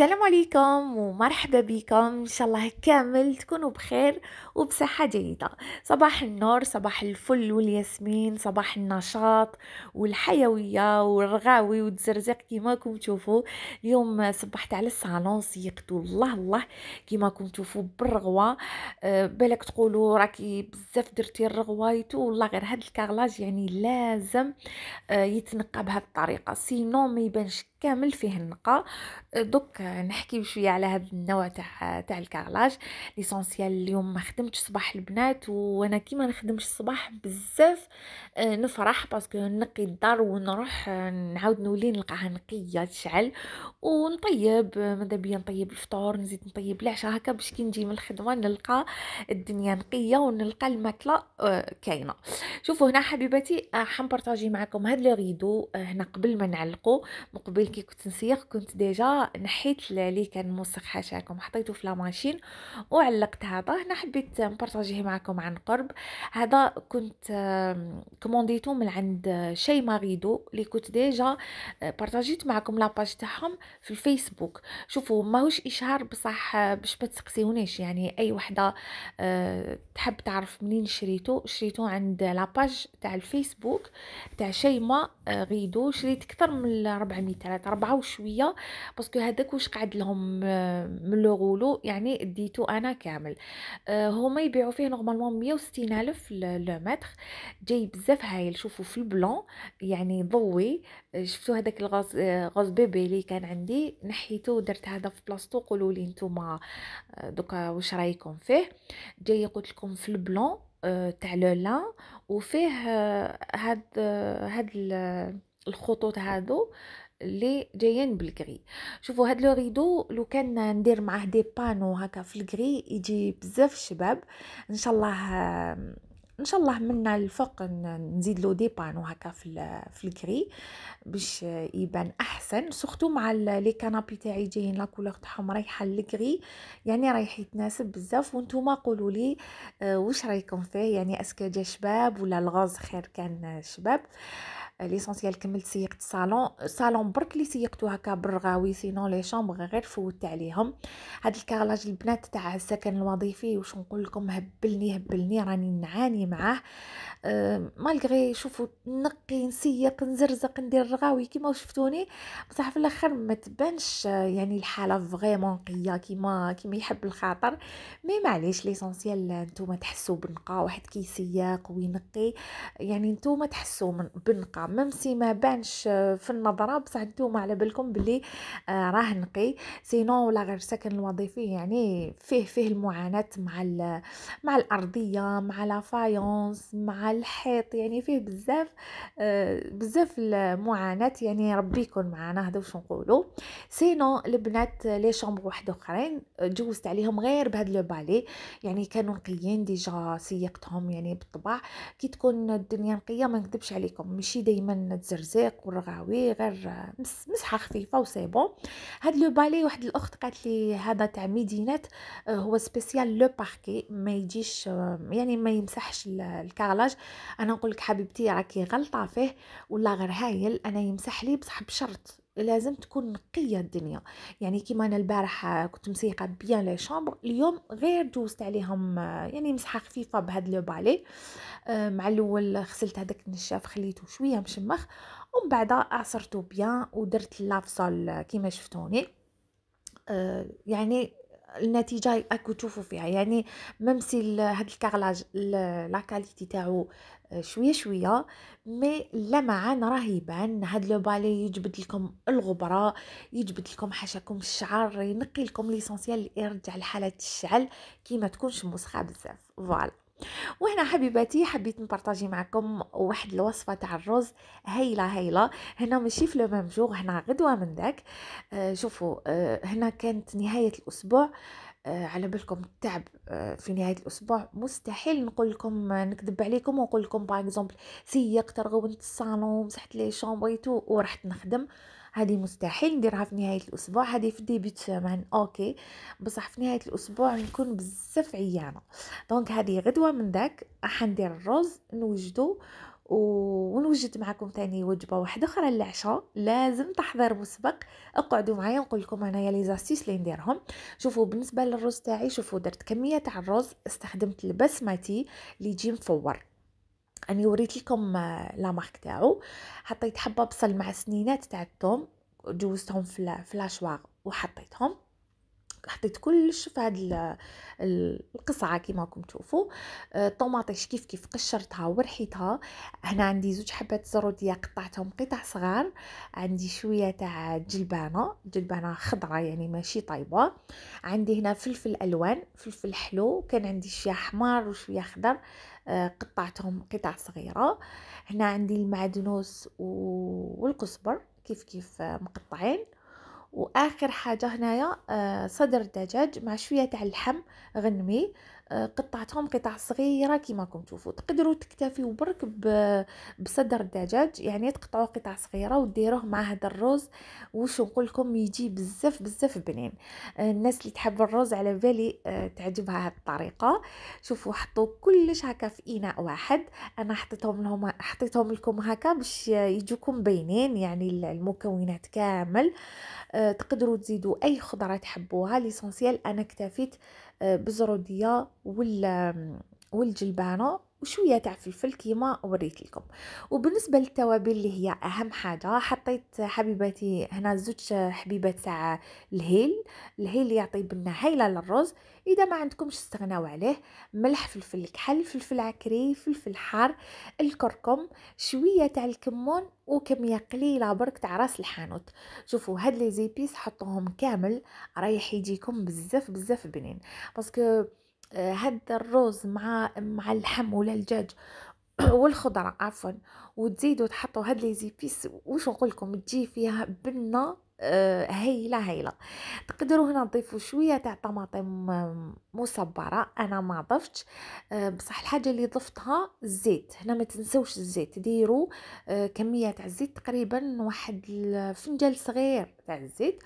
السلام عليكم ومرحبا بكم ان شاء الله كامل تكونوا بخير وبصحه جيده صباح النور صباح الفل والياسمين صباح النشاط والحيويه والرغاوي والتزرزيق كيما راكم تشوفوا اليوم صبحت على الصالون سيقت الله الله كيما راكم تشوفوا بالرغوه آه، بالك تقولوا راكي بزاف درتي الرغوايت والله غير هذا الكارلاج يعني لازم أه يتنقى بهذه الطريقه سينو ما يبانش كامل فيه النقا أه، دوك نحكي بشويه على هذا النوع تاع تاع الكارلاج ليسونسيال اليوم ما خدمتش صباح البنات وانا كيما نخدمش الصباح بزاف أه، نفرح باسكو نقي الدار ونروح أه، نعاود نولي نلقاها نقيه تشعل ونطيب ماذا بيا نطيب الفطور نزيد نطيب العشاء هكا باش كي نجي من الخدمه نلقى الدنيا نقيه ونلقى الماكله كاينه شوفوا هنا حبيباتي حنبارطاجي معكم هاد لو هنا قبل ما نعلقو مقبل الاول كي كنت نسيق كنت ديجا نحيت اللي كان موسخ حاشاكم حطيته في لا ماشين وعلقت هذا هنا حبيت نبارطاجيه معكم عن قرب هذا كنت كومونديتو من عند شي ماريدو اللي كنت ديجا آه، بارطاجيت معكم لاباج تاعهم في الفيسبوك شوفوا ماهوش اشهار بصح آه، باش ما تسقسيونيش يعني اي وحده آه، تحب تعرف منين شريته شريته عند لاباج تاع الفيسبوك تاع شيما غيدو شريت اكثر من 400 ساعات ربعة وشويه باسكو هذاك واش قعد لهم آه، من لو غولو يعني ديتو انا كامل آه، هما يبيعوا فيه نورمالمون 160 الف لو متر جاي بزاف هايل شوفوا في البلون يعني ضوي آه، شفتوا هذاك الغاز غاز بيبي اللي كان عندي نحيته درت هذا في بلاصتو قولوا لي نتوما دوكا واش رايكم فيه جاي قلت لكم في البلون تاع لو لان وفيه هاد هاد الخطوط هادو لي جايين بالكري شوفوا هاد لو ريدو لو كان ندير معاه دي بانو هكا في الكري يجي بزاف شباب ان شاء الله ان شاء الله من الفوق نزيد له دي بانو هكا في في الكري باش يبان احسن سورتو مع لي كانابي تاعي جايين لا كولور تاعهم رايحه للكري يعني رايح يتناسب بزاف وانتم قولوا لي آه، واش رايكم فيه يعني اسكو جا شباب ولا الغاز خير كان شباب آه ليسونسيال كملت سيقت الصالون الصالون برك لي سيقتو هكا بالرغاوي سينو لي شامبر غير فوت عليهم هاد الكارلاج البنات تاع السكن الوظيفي واش نقول لكم هبلني هبلني راني نعاني معاه أه مالغري شوفوا نقي نسيق نزرزق ندير رغاوي كيما شفتوني بصح في الاخر ما تبانش يعني الحاله فريمون قيه كيما كيما يحب الخاطر مي معليش ليسونسيال نتوما تحسوا بالنقا واحد كيسياق وينقي يعني نتوما تحسوا بالنقا ميم سي ما بانش آه، في النظرة بصح نتوما على بالكم بلي آه، راه نقي سينو ولا غير السكن الوظيفي يعني فيه فيه المعاناة مع مع الأرضية مع لافايونس مع الحيط يعني فيه بزاف آه، بزاف المعاناة يعني ربي يكون معنا هذا واش نقولوا سينو البنات لي شومبر واحد اخرين جوزت عليهم غير بهذا لو بالي يعني كانوا نقيين ديجا سيقتهم يعني بالطبع كي تكون الدنيا نقيه ما نكذبش عليكم ماشي ديما الزرزاق والرغاوي غير مسحه خفيفه وسي بون هاد لو بالي واحد الاخت قالت لي هذا تاع ميدينات آه، هو سبيسيال لو باركي ما يجيش آه، يعني ما يمسحش الكارلاج انا نقول لك حبيبتي راكي غلطه فيه ولا غير هايل انا يمسح لي بصح بشرط لازم تكون نقية الدنيا يعني كيما أنا البارحة كنت مسيقة بيان لي شامبر اليوم غير دوزت عليهم يعني مسحة خفيفة بهاد لو بالي آه، مع الأول غسلت هداك النشاف خليته شوية مشمخ ومن بعد عصرته بيان ودرت لافصال كيما شفتوني آه، يعني النتيجه راكو تشوفوا فيها يعني ممسي هاد الكارلاج لا كاليتي تاعو آه، شويه شويه مي لمعان راه يبان هاد لو بالي يجبد لكم الغبره يجبد لكم حاشاكم الشعر ينقي لكم ليسونسيال يرجع لحاله الشعل كي ما تكونش مسخه بزاف فوالا وهنا حبيباتي حبيت نبارطاجي معكم واحد الوصفه تاع الرز هايله هايله هنا ماشي في لو ميم جوغ هنا غدوه من ذاك آه، شوفوا آه، هنا كانت نهايه الاسبوع آه، على بالكم التعب في نهايه الاسبوع مستحيل نقول لكم نكذب عليكم ونقول لكم باغ اكزومبل سيقت رغونت الصالون مسحت لي شومبريتو ورحت نخدم آه هذه مستحيل نديرها في نهايه الاسبوع هذه في ديبي سمان اوكي بصح في نهايه الاسبوع نكون بزاف عيانه دونك هذه غدوه من داك راح ندير الرز نوجدو ونوجد معكم تاني وجبه واحده اخرى للعشاء لازم تحضر مسبق اقعدوا معايا نقول لكم انايا لي زاستيس اللي نديرهم شوفوا بالنسبه للرز تاعي شوفوا درت كميه تاع الرز استخدمت البسمتي اللي يجي مفور اني وريت لكم لا مارك تاعو حطيت حبة بصل مع سنينات تاع الثوم جوزتهم في لاشواغ وحطيتهم حطيت كلش في هاد القصعه كيما راكم تشوفوا الطوماطيش آه، كيف كيف قشرتها ورحيتها هنا عندي زوج حبات زروديه قطعتهم قطع صغار عندي شويه تاع جلبانه جلبانه خضراء يعني ماشي طايبه عندي هنا فلفل الوان فلفل حلو كان عندي شويه حمار وشويه خضر آه، قطعتهم قطع صغيره هنا عندي المعدنوس والقزبر كيف كيف مقطعين واخر حاجه هنايا آه، صدر دجاج مع شويه تاع اللحم غنمي قطعتهم قطع صغيره كما راكم تشوفوا تقدروا تكتفيوا برك بصدر الدجاج يعني تقطعوا قطع صغيره وديروه مع هذا الرز وش نقول لكم يجي بزاف بزاف بنين الناس اللي تحب الرز على بالي آه، تعجبها هذه الطريقه شوفوا حطوا كلش هكا في اناء واحد انا حطيتهم لهم حطيتهم لكم هكا باش يجوكم بينين يعني المكونات كامل آه، تقدروا تزيدوا اي خضره تحبوها ليسونسيال انا اكتفيت آه، بالزروديه وال والجلبانه وشويه تاع فلفل كيما وريت لكم وبالنسبه للتوابل اللي هي اهم حاجه حطيت حبيباتي هنا زوج حبيبات تاع الهيل الهيل يعطي بنه هايله للرز اذا ما عندكمش استغناو عليه ملح فلفل كحل فلفل عكري فلفل حار الكركم شويه تاع الكمون وكميه قليله برك تاع راس الحانوت شوفوا هاد لي زيبيس حطوهم كامل رايح يجيكم بزاف بزاف بنين باسكو آه، هذا الرز مع مع اللحم ولا الدجاج والخضره عفوا وتزيدوا تحطوا هاد لي زيبيس واش نقول لكم تجي فيها بنه آه، هايله هايله تقدروا هنا تضيفوا شويه تاع طماطم مصبره انا ما ضفتش آه، بصح الحاجه اللي ضفتها الزيت هنا ما تنسوش الزيت ديروا كميه تاع الزيت تقريبا واحد الفنجان صغير تاع الزيت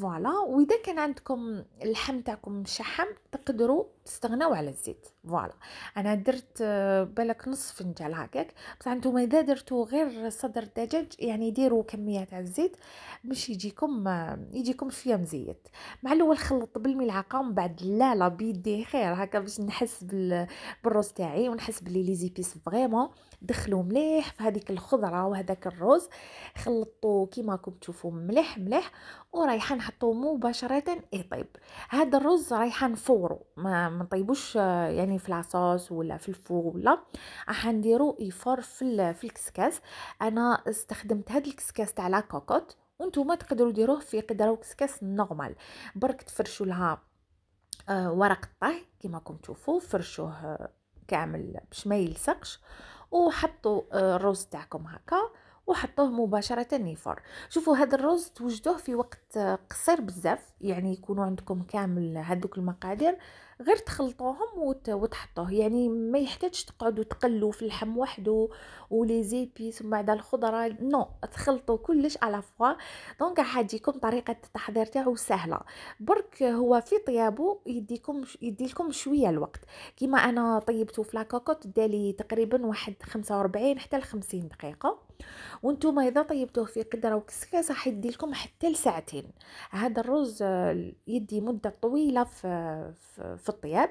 فوالا واذا كان عندكم اللحم تاعكم مشحم تقدروا تستغناو على الزيت فوالا انا درت آه، بالك نص فنجان هكاك بصح نتوما اذا درتو غير صدر الدجاج يعني ديروا كميه تاع الزيت باش يجيكم آه، يجيكم شويه مزيت مع الاول خلط بالملعقه ومن بعد لا لا بيدي خير هكا باش نحس بالروز تاعي ونحس بلي لي زيبيس فريمون دخلوا مليح في هذيك الخضره وهذاك الروز خلطوا كيما راكم تشوفوا مليح مليح مليح ورايحه نحطو مباشره يطيب هذا الرز رايحه نفورو ما نطيبوش يعني في العصاص ولا في الفوق ولا راح نديرو يفور في في الكسكاس انا استخدمت هذا الكسكاس تاع لاكوكوت وانتم تقدروا ديروه في قدروا كسكاس نورمال برك تفرشوا لها آه، ورق الطهي كما راكم تشوفوا فرشوه آه، كامل باش ما يلصقش وحطوا آه، الرز تاعكم هكا وحطوه مباشره الفرن شوفوا هذا الرز توجدوه في وقت قصير بزاف يعني يكونوا عندكم كامل هذوك المقادير غير تخلطوهم وتحطوه يعني ما يحتاجش تقعدوا تقلوا في اللحم وحده ولي زيبي ومن بعد الخضره نو تخلطوا كلش على فوا دونك حاجيكم طريقه التحضير تاعو سهله برك هو في طيابو يديكم يديلكم شويه الوقت كيما انا طيبته في لاكوكوت دالي تقريبا واحد خمسة 45 حتى لخمسين دقيقه وانتم طيب اذا طيبتوه في قدره وكسكاسه حيدي لكم حتى لساعتين هذا الرز آه، يدي مده طويله في, في, في الطياب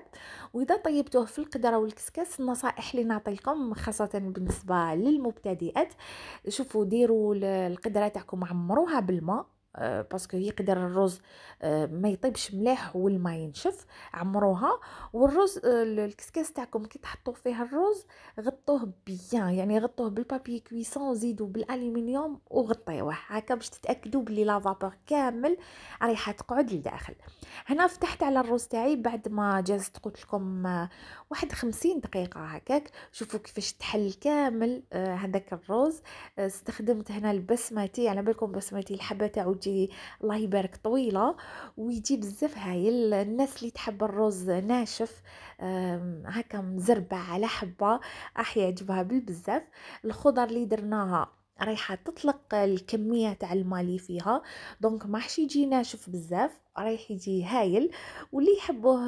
واذا طيبتوه في القدره والكسكاس النصائح اللي نعطيكم خاصه بالنسبه للمبتدئات شوفوا ديروا القدره تاعكم عمروها بالماء آه، باسكو يقدر الرز آه، ما يطيبش مليح والما ينشف عمروها والرز آه، الكسكاس تاعكم كي تحطوا فيها الرز غطوه بيان يعني غطوه بالبابي كويسون وزيدوا بالالومنيوم وغطيوه هكا باش تتاكدوا بلي لافابور كامل رايحه تقعد لداخل هنا فتحت على الرز تاعي بعد ما جازت قلت لكم واحد خمسين دقيقه هكاك شوفوا كيفاش تحل كامل هذاك الرز استخدمت هنا البسمتي على بالكم بسمتي الحبه تاعو تجي الله يبارك طويله ويجي بزاف هايل الناس اللي تحب الرز ناشف هكا مزربع على حبه راح يعجبها بالبزاف الخضر اللي درناها رايحه تطلق الكميه تاع المالي فيها دونك ما راحش يجي ناشف بزاف رايح يجي هايل واللي يحبوه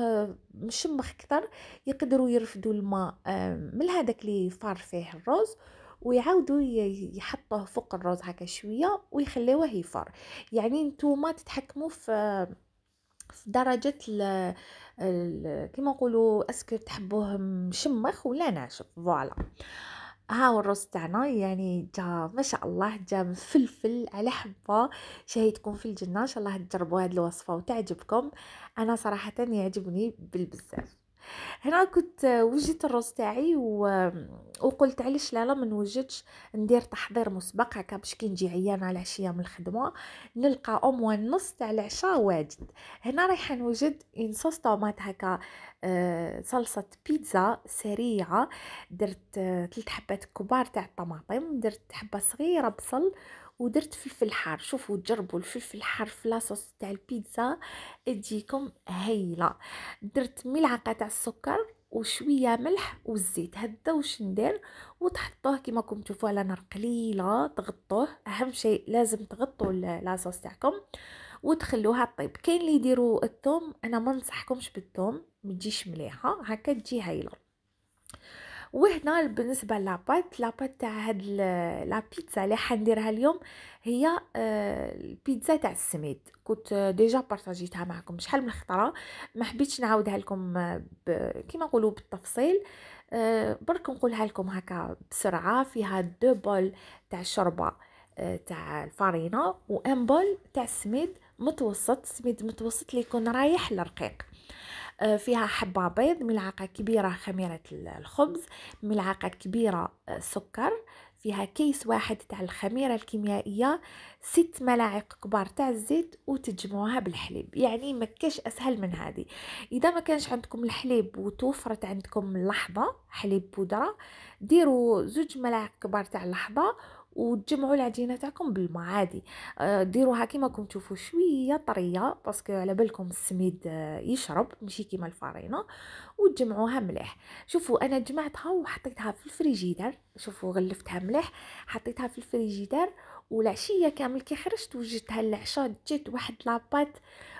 مشمخ اكثر يقدروا يرفدوا الماء من هذاك اللي فار فيه الرز ويعاودوا يحطوه فوق الرز هكا شويه ويخليوه يفر يعني نتوما تتحكموا في في درجة ال كيما نقولوا اسكو تحبوه مشمخ ولا ناشف فوالا ها الرز تاعنا يعني جا ما شاء الله جا مفلفل على حبه شهيتكم في الجنه ان شاء الله تجربوا هذه الوصفه وتعجبكم انا صراحه يعجبني بالبزاف هنا كنت وجدت الرز تاعي و... وقلت علاش لا لا ما نوجدش ندير تحضير مسبق هكا باش كي نجي عيانه العشيه من الخدمه نلقى ام نص تاع العشاء واجد هنا رايحه نوجد ان صوص طوماط هكا آه صلصه بيتزا سريعه درت ثلاث آه حبات كبار تاع الطماطم درت حبه صغيره بصل ودرت فلفل حار شوفوا جربوا الفلفل الحار في لاصوص تاع البيتزا تجيكم هايله درت ملعقه تاع السكر وشويه ملح والزيت هدا واش ندير وتحطوه كيما راكم تشوفوا على نار قليله تغطوه اهم شيء لازم تغطوا لاصوص تاعكم وتخلوها طيب كاين اللي يديروا الثوم انا ما ننصحكمش بالثوم ما تجيش مليحه هكا تجي هايله وهنا بالنسبه لاباط لاباط تاع هاد لابيتزا اللي حنديرها اليوم هي آه، البيتزا تاع السميد كنت آه، ديجا بارطاجيتها معكم شحال من خطره ما حبيتش نعاودها لكم آه، كيما نقولوا بالتفصيل برك نقولها لكم هكا بسرعه فيها دو بول تاع الشوربه تاع الفرينه وان بول تاع السميد متوسط سميد متوسط اللي يكون رايح لرقيق آه، فيها حبة بيض ملعقة كبيرة خميرة الخبز ملعقة كبيرة آه، سكر فيها كيس واحد تاع الخميرة الكيميائية ست ملاعق كبار تاع الزيت وتجمعوها بالحليب يعني ما كاش اسهل من هذه اذا ما كانش عندكم الحليب وتوفرت عندكم اللحظة حليب بودرة ديروا زوج ملاعق كبار تاع اللحظة وتجمعوا العجينه تاعكم بالماء عادي آه، ديروها كيما راكم تشوفوا شويه طريه باسكو على بالكم السميد آه، يشرب ماشي كيما الفارينه وتجمعوها مليح شوفوا انا جمعتها وحطيتها في الفريجيدار شوفوا غلفتها مليح حطيتها في الفريجيدار والعشيه كامل كي خرجت وجدتها العشاء جات واحد لاباط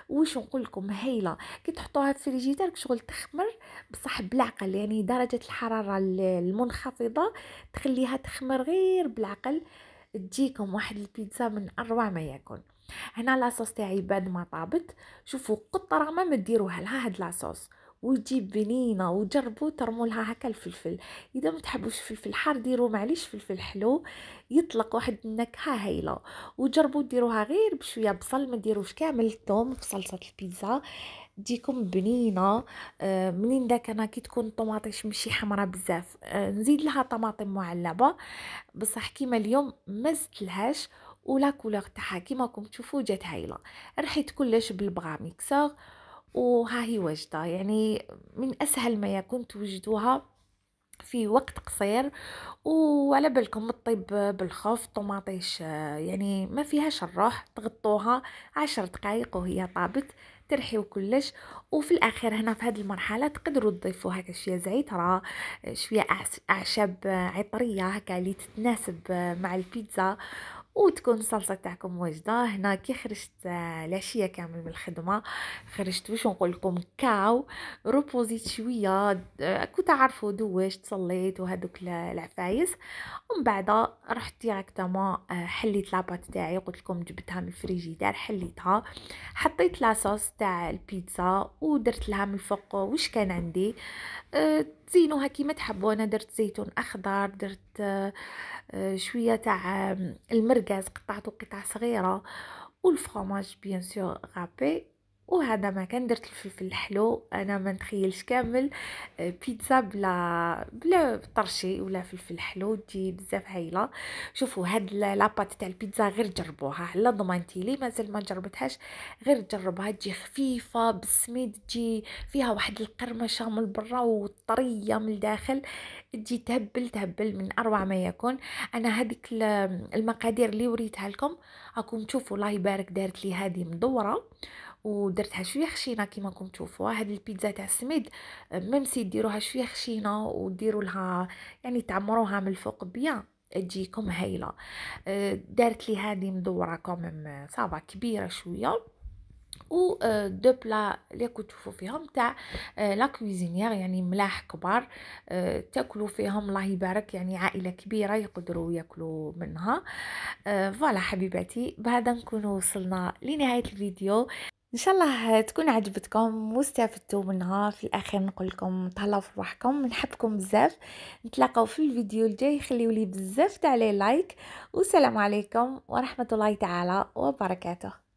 واش نقول لكم هايله كي تحطوها في الفريجيدير شغل تخمر بصح بالعقل يعني درجه الحراره المنخفضه تخليها تخمر غير بالعقل تجيكم واحد البيتزا من اروع ما يكون هنا لاصوص تاعي بعد ما طابت شوفوا قطره ما ما ديروها لها هاد لاصوص ويجيب بنينه وجربوا ترموا لها هكا الفلفل اذا ما تحبوش فلفل حار ديروا معليش فلفل حلو يطلق واحد النكهه هايله وجربوا ديروها غير بشويه بصل ما ديروش كامل الثوم في صلصه البيتزا تجيكم بنينه آه، منين داك انا كي تكون الطماطيش ماشي حمراء بزاف آه، نزيد لها طماطم معلبه بصح كيما اليوم ما زدتلهاش ولا كولور تاعها كيما راكم تشوفوا جات هايله ريحت كلش بالبغا ميكسر وها هي وجدة يعني من أسهل ما يكون توجدوها في وقت قصير وعلى بالكم الطيب بالخوف طماطيش يعني ما فيهاش الروح تغطوها عشر دقائق وهي طابت ترحيو كلش وفي الاخير هنا في هذه المرحله تقدروا تضيفوا هكا شويه زعتر شويه اعشاب عطريه هكا اللي تتناسب مع البيتزا وتكون الصلصه تاعكم واجده هنا كي خرجت العشيه كامل من الخدمه خرجت واش نقول لكم كاو روبوزيت شويه كنت عارفه دوشت صليت وهذوك العفايس ومن بعد رحت ديريكتومون آه، حليت لاباط تاعي قلت لكم جبتها من الفريجيدار حليتها حطيت لاصوص تاع البيتزا ودرت لها من الفوق واش كان عندي تزينوها آه، كيما تحبوا انا درت زيتون اخضر درت آه، آه، شويه تاع المرقاز قطعته قطع صغيره والفرماج بيان سور غابي وهذا ما كان درت الفلفل الحلو انا ما نتخيلش كامل آه، بيتزا بلا بلا طرشي ولا فلفل حلو تجي بزاف هايله شوفوا هاد لاباط تاع البيتزا غير جربوها على ضمانتي لي مازال ما جربتهاش غير جربها تجي خفيفه بالسميد تجي فيها واحد القرمشه من برا وطريه من الداخل تجي تهبل تهبل من اروع ما يكون انا هذيك المقادير اللي وريتها لكم راكم تشوفوا الله يبارك دارت لي هذه مدوره ودرتها شويه خشينه كما راكم تشوفوا هاد البيتزا تاع السميد ميم سي ديروها شويه خشينه وديروا لها يعني تعمروها من الفوق بيان تجيكم هايله أه، دارت لي هذه مدوره كوميم صافا كبيره شويه و أه، دو بلا اللي كنت تشوفوا فيهم تاع أه، لا كويزينيير يعني ملاح كبار تاكلوا فيهم الله يبارك يعني عائله كبيره يقدروا ياكلوا منها فوالا حبيباتي بهذا نكون وصلنا لنهايه الفيديو ان شاء الله تكون عجبتكم واستفدتوا منها في الاخير نقول لكم تهلاو في روحكم نحبكم بزاف نتلاقاو في الفيديو الجاي خليوا لي بزاف تاع لايك والسلام عليكم ورحمه الله تعالى وبركاته